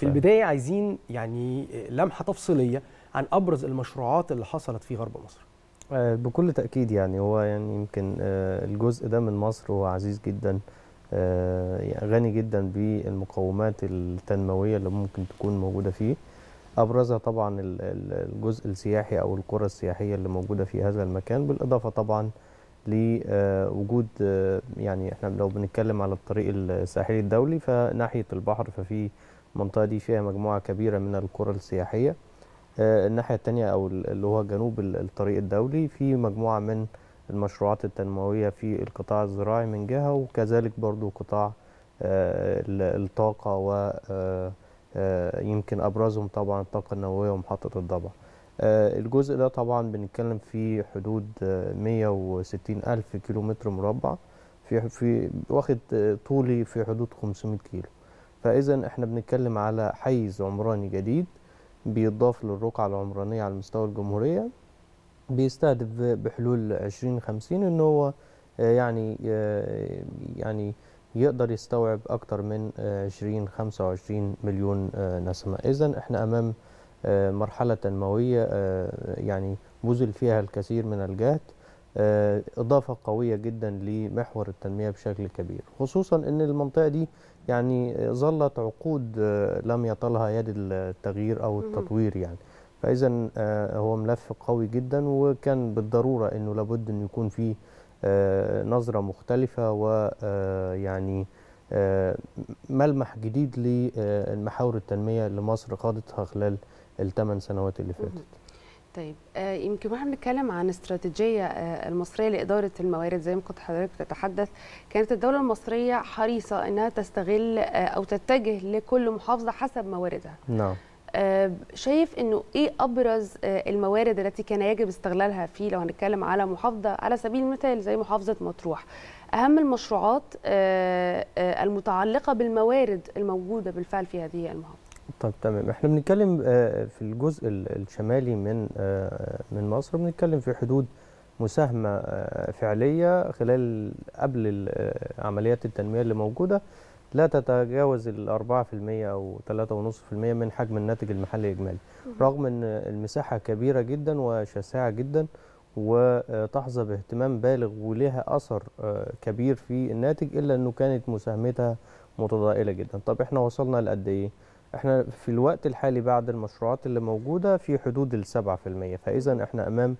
في البدايه عايزين يعني لمحه تفصيليه عن ابرز المشروعات اللي حصلت في غرب مصر آه، بكل تاكيد يعني هو يعني يمكن آه، الجزء ده من مصر هو عزيز جدا آه، يعني غني جدا بالمقومات التنمويه اللي ممكن تكون موجوده فيه ابرزها طبعا الجزء السياحي او القرى السياحيه اللي موجوده في هذا المكان بالاضافه طبعا لوجود آه، يعني احنا لو بنتكلم على الطريق الساحلي الدولي فناحيه البحر ففي المنطقه دي فيها مجموعه كبيره من القرى السياحيه آه، الناحيه الثانيه او اللي هو جنوب الطريق الدولي في مجموعه من المشروعات التنمويه في القطاع الزراعي من جهه وكذلك برضو قطاع آه، الطاقه و يمكن ابرزهم طبعا الطاقه النوويه ومحطه الضبع آه، الجزء ده طبعا بنتكلم في حدود 160 آه، ألف كيلو متر مربع في في واخد آه، طولي في حدود 500 كيلو فإذا احنا بنتكلم على حيز عمراني جديد بيضاف للرقعة العمرانية على مستوى الجمهورية بيستهدف بحلول 2050 إن هو يعني يعني يقدر يستوعب أكتر من 20 25 مليون نسمة إذا احنا أمام آه، مرحلة تنموية آه، يعني بذل فيها الكثير من الجهد آه، إضافة قوية جدا لمحور التنمية بشكل كبير خصوصا أن المنطقة دي يعني ظلت عقود لم يطلها يد التغيير أو التطوير يعني فإذا هو ملف قوي جدا وكان بالضرورة أنه لابد أن يكون فيه نظرة مختلفة ويعني ملمح جديد لمحاور التنمية اللي مصر خاضتها خلال الثمان سنوات اللي فاتت طيب آه، يمكن واحنا بنتكلم عن استراتيجيه آه، المصريه لاداره الموارد زي ما كنت حضرتك بتتحدث كانت الدوله المصريه حريصه انها تستغل آه، او تتجه لكل محافظه حسب مواردها نعم شايف انه ايه ابرز الموارد التي كان يجب استغلالها في لو هنتكلم على محافظه على سبيل المثال زي محافظه مطروح اهم المشروعات المتعلقه بالموارد الموجوده بالفعل في هذه المحافظه طب تمام احنا بنتكلم آه، في الجزء الشمالي من آه، من مصر بنتكلم في حدود مساهمة آه، فعلية خلال قبل عمليات التنمية اللي موجودة لا تتجاوز ال 4% أو 3.5% من حجم الناتج المحلي الإجمالي رغم أن المساحة كبيرة جدا وشاسعة جدا وتحظى باهتمام بالغ ولها أثر كبير في الناتج إلا أنه كانت مساهمتها متضائلة جدا طب إحنا وصلنا لقد إيه؟ احنا في الوقت الحالي بعد المشروعات اللي موجودة في حدود السبعة في المية فإذا احنا أمام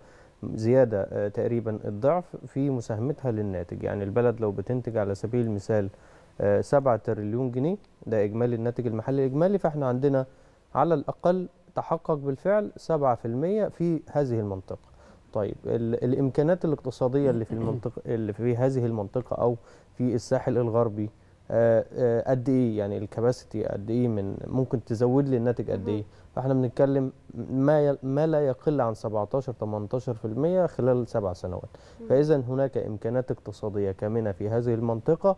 زيادة آه، تقريبا الضعف في مساهمتها للناتج يعني البلد لو بتنتج على سبيل المثال 7 آه، تريليون جنيه ده إجمالي الناتج المحلي الإجمالي فإحنا عندنا على الأقل تحقق بالفعل 7% في هذه المنطقة طيب الإمكانات الاقتصادية اللي في المنطقة اللي في هذه المنطقة أو في الساحل الغربي آه، آه، قد ايه يعني الكباسيتي قد ايه من ممكن تزود لي الناتج قد ايه فاحنا بنتكلم ما ما لا يقل عن 17 18% خلال سبع سنوات فاذا هناك امكانات اقتصاديه كامنه في هذه المنطقه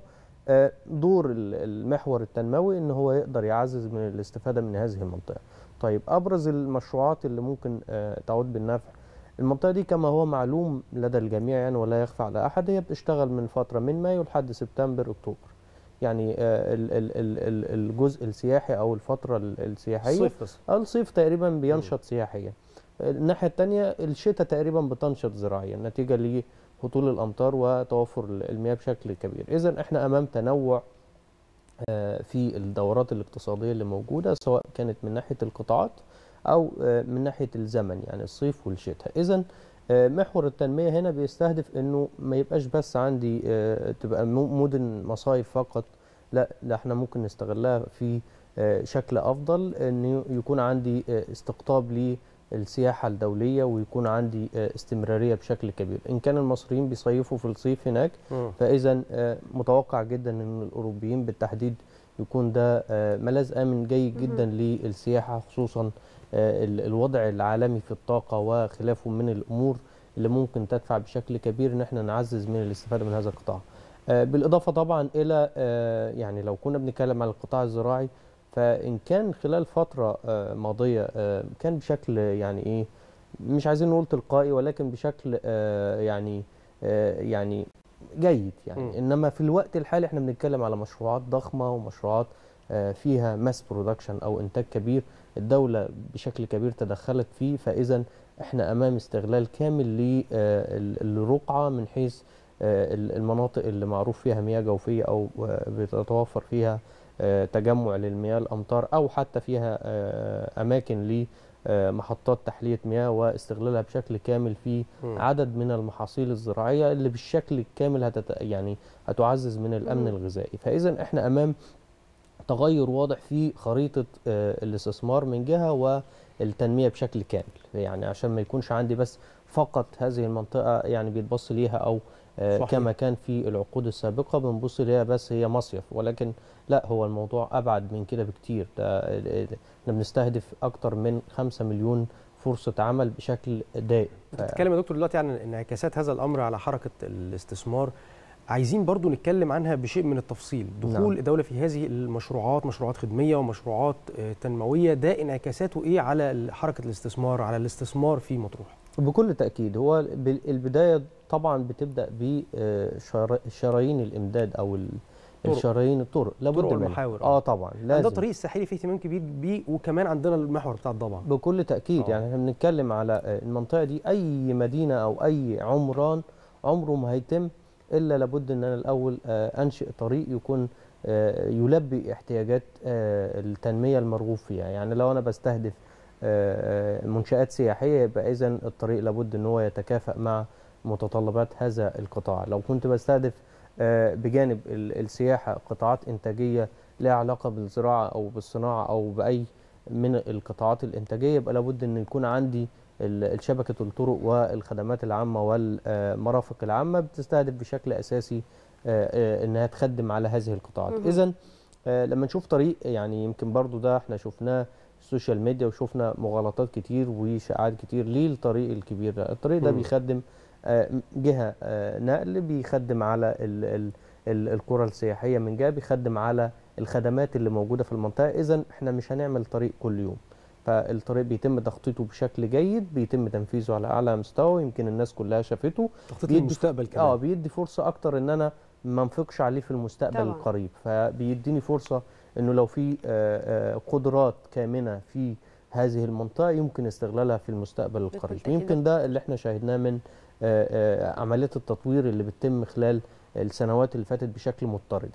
آه، دور المحور التنموي ان هو يقدر يعزز من الاستفاده من هذه المنطقه طيب ابرز المشروعات اللي ممكن تعود بالنفع المنطقه دي كما هو معلوم لدى الجميع يعني ولا يخفى على احد هي بتشتغل من فتره من مايو لحد سبتمبر اكتوبر يعني آه، الجزء السياحي او الفتره السياحيه الصيف بس الصيف تقريبا بينشط سياحيا الناحيه الثانيه الشتاء تقريبا بتنشط زراعيا نتيجه لهطول الامطار وتوفر المياه بشكل كبير اذا احنا امام تنوع آه، في الدورات الاقتصاديه اللي موجوده سواء كانت من ناحيه القطاعات او آه، من ناحيه الزمن يعني الصيف والشتاء اذا آه، محور التنميه هنا بيستهدف انه ما يبقاش بس عندي آه، تبقى مدن مصايف فقط لا ده احنا ممكن نستغلها في آه، شكل افضل ان يكون عندي استقطاب للسياحه الدوليه ويكون عندي استمراريه بشكل كبير ان كان المصريين بيصيفوا في الصيف هناك فاذا متوقع جدا ان الاوروبيين بالتحديد يكون ده ملاذ امن جيد جدا للسياحه خصوصا آه، الوضع العالمي في الطاقه وخلافه من الامور اللي ممكن تدفع بشكل كبير ان احنا نعزز من الاستفاده من هذا القطاع. آه، بالاضافه طبعا الى آه، يعني لو كنا بنتكلم على القطاع الزراعي فان كان خلال فتره ماضيه كان بشكل يعني ايه مش عايزين نقول تلقائي ولكن بشكل يعني يعني جيد يعني انما في الوقت الحالي احنا بنتكلم على مشروعات ضخمه ومشروعات آه، فيها ماس برودكشن او انتاج كبير الدوله بشكل كبير تدخلت فيه فاذا احنا امام استغلال كامل للرقعه آه، من حيث آه، المناطق اللي معروف فيها مياه جوفيه او بتتوفر فيها تجمع للمياه الامطار او حتى فيها اماكن لمحطات تحليه مياه واستغلالها بشكل كامل في عدد من المحاصيل الزراعيه اللي بالشكل الكامل هتت... يعني هتعزز من الامن الغذائي فاذا احنا امام تغير واضح في خريطه آه، الاستثمار من جهه والتنميه بشكل كامل يعني عشان ما يكونش عندي بس فقط هذه المنطقه يعني بيتبص ليها او آه، صحيح. كما كان في العقود السابقه بنبص ليها بس هي مصيف ولكن لا هو الموضوع ابعد من كده بكتير ده آه، احنا بنستهدف اكتر من 5 مليون فرصه عمل بشكل دائم بتتكلم يا دكتور دلوقتي عن انعكاسات هذا الامر على حركه الاستثمار عايزين برضو نتكلم عنها بشيء من التفصيل نعم. دخول نعم. الدولة في هذه المشروعات مشروعات خدمية ومشروعات آه، تنموية ده انعكاساته إيه على حركة الاستثمار على الاستثمار في مطروح بكل تأكيد هو البداية طبعا بتبدأ بشرايين آه، الإمداد أو الشرايين الطرق لابد طرق المحاور اه طبعا يعني لازم ده طريق الساحلي فيه اهتمام كبير بيه وكمان عندنا المحور بتاع الضبع بكل تاكيد أوه. يعني احنا بنتكلم على آه، المنطقه دي اي مدينه او اي عمران عمره ما هيتم الا لابد ان انا الاول آه، انشئ طريق يكون آه، يلبي احتياجات آه، التنميه المرغوب فيها يعني لو انا بستهدف منشات سياحيه يبقى اذا الطريق لابد ان هو يتكافئ مع متطلبات هذا القطاع لو كنت بستهدف بجانب السياحه قطاعات انتاجيه لها علاقه بالزراعه او بالصناعه او باي من القطاعات الانتاجيه يبقى لابد ان يكون عندي شبكه الطرق والخدمات العامه والمرافق العامه بتستهدف بشكل اساسي آه، آه، انها تخدم على هذه القطاعات اذا آه، لما نشوف طريق يعني يمكن برضو ده احنا شفناه السوشيال ميديا وشفنا مغالطات كتير وشائعات كتير ليه الطريق الكبير ده الطريق ده بيخدم جهه نقل بيخدم على القرى السياحيه من جهه بيخدم على الخدمات اللي موجوده في المنطقه اذا احنا مش هنعمل طريق كل يوم فالطريق بيتم تخطيطه بشكل جيد بيتم تنفيذه على اعلى مستوى يمكن الناس كلها شافته تخطيط للمستقبل كمان اه بيدي فرصه اكتر ان انا ما انفقش عليه في المستقبل طبعا. القريب فبيديني فرصه انه لو في آه، آه، قدرات كامنه في هذه المنطقه يمكن استغلالها في المستقبل القريب يمكن ده اللي احنا شاهدناه من آه، عمليه التطوير اللي بتتم خلال السنوات اللي فاتت بشكل مضطرد يعني.